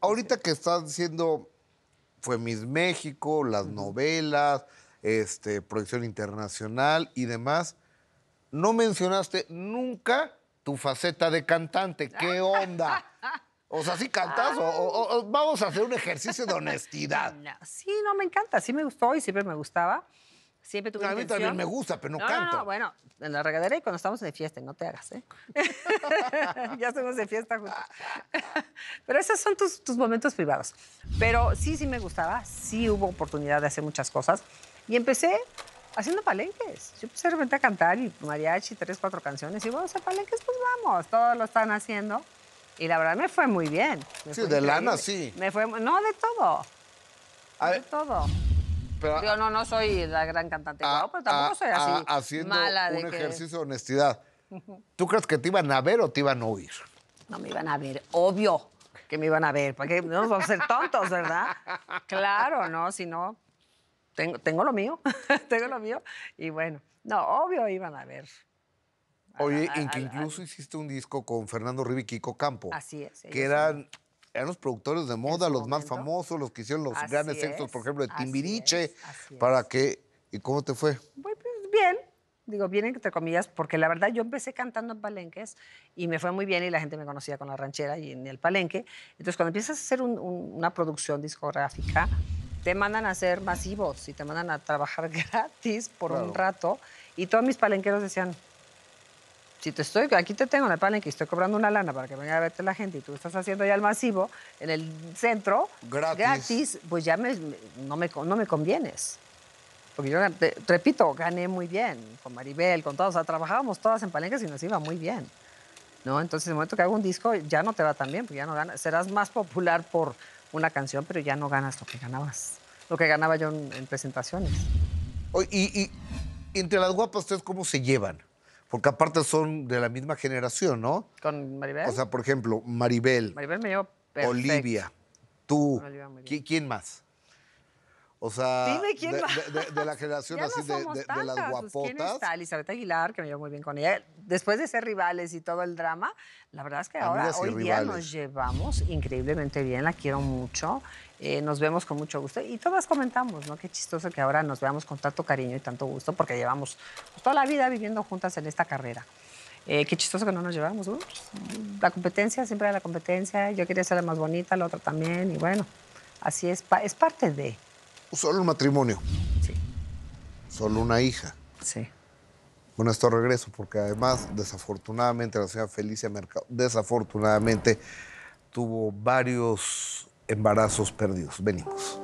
ahorita que estás diciendo, fue mis México, las novelas, este, proyección internacional y demás, no mencionaste nunca tu faceta de cantante. ¿Qué onda? O sea, ¿sí cantas vamos a hacer un ejercicio de honestidad? sí, no, me encanta. Sí me gustó y siempre me gustaba. Siempre tuve A mí también me gusta, pero no, canto. bueno, en la regadera y cuando estamos de fiesta, no te hagas, ¿eh? ya estamos de fiesta juntos. pero esos son tus, tus momentos privados. Pero sí, sí me gustaba, sí hubo oportunidad de hacer muchas cosas. Y empecé haciendo palenques. Yo empecé de repente a cantar y mariachi, tres, cuatro canciones. Y bueno, hacer palenques, pues vamos, todos lo están haciendo. Y la verdad me fue muy bien. sí, de lana, sí. Me fue, no, de todo. de todo. Yo no, soy la gran cantante, ah, pero tampoco ah, soy así. A, ah, haciendo mala de un ejercicio de honestidad. ¿Tú crees que te iban a ver o te iban a oír? No me iban a ver, obvio que me iban a ver, porque no vamos a ser tontos, ¿verdad? Claro, no, si no, tengo, tengo lo mío, tengo lo mío, y bueno, no, obvio iban a ver. Oye, incluso hiciste un disco con Fernando Rivi Kiko Campo. Así es. Que eran eran los productores de moda, los más famosos, los que hicieron los grandes es, éxitos, por ejemplo, de Timbiriche, para qué ¿Y cómo te fue? Pues, pues, bien, digo, bien entre comillas, porque la verdad yo empecé cantando en palenques y me fue muy bien y la gente me conocía con la ranchera y en el palenque. Entonces, cuando empiezas a hacer una producción discográfica, te mandan a hacer masivos y te mandan a trabajar gratis por un rato. Y todos mis palenqueros decían, si te estoy, aquí te tengo en el palenque y estoy cobrando una lana para que venga a verte la gente y tú estás haciendo ya el masivo en el centro, gratis, pues ya me, no, me, no me convienes. Porque yo, repito, gané muy bien con Maribel, con todos. O sea, trabajábamos todas en palenques y nos iba muy bien. ¿no? Entonces, en el momento que hago un disco, ya no te va tan bien, porque ya no ganas. Serás más popular por una canción, pero ya no ganas lo que ganabas. Lo que ganaba yo en, presentaciones. Y, y, entre las guapas, ¿ustedes cómo se llevan? Porque aparte son de la misma generación, ¿no? ¿Con Maribel? O sea, por ejemplo, Maribel. Maribel me llevo Olivia, tú. ¿Quién más? O sea, de, la generación así de, las guapotas. ¿Quién está? Elizabeth Aguilar, que me llevo muy bien con ella. Después de ser rivales y todo el drama, la verdad es que ahora, hoy día nos llevamos increíblemente bien, la quiero mucho. Eh, nos vemos con mucho gusto y todas comentamos, ¿no? Qué chistoso que ahora nos veamos con tanto cariño y tanto gusto porque llevamos toda la vida viviendo juntas en esta carrera. Eh, qué chistoso que no nos llevamos. ¿no? la competencia, siempre la competencia. Yo quería ser la más bonita, la otra también. Y bueno, así es, es parte de. Solo un matrimonio. Sí. Solo una hija. Sí. Bueno, esto regreso, porque además, desafortunadamente, la señora Felicia Mercado, desafortunadamente, tuvo varios embarazos perdidos. Venimos.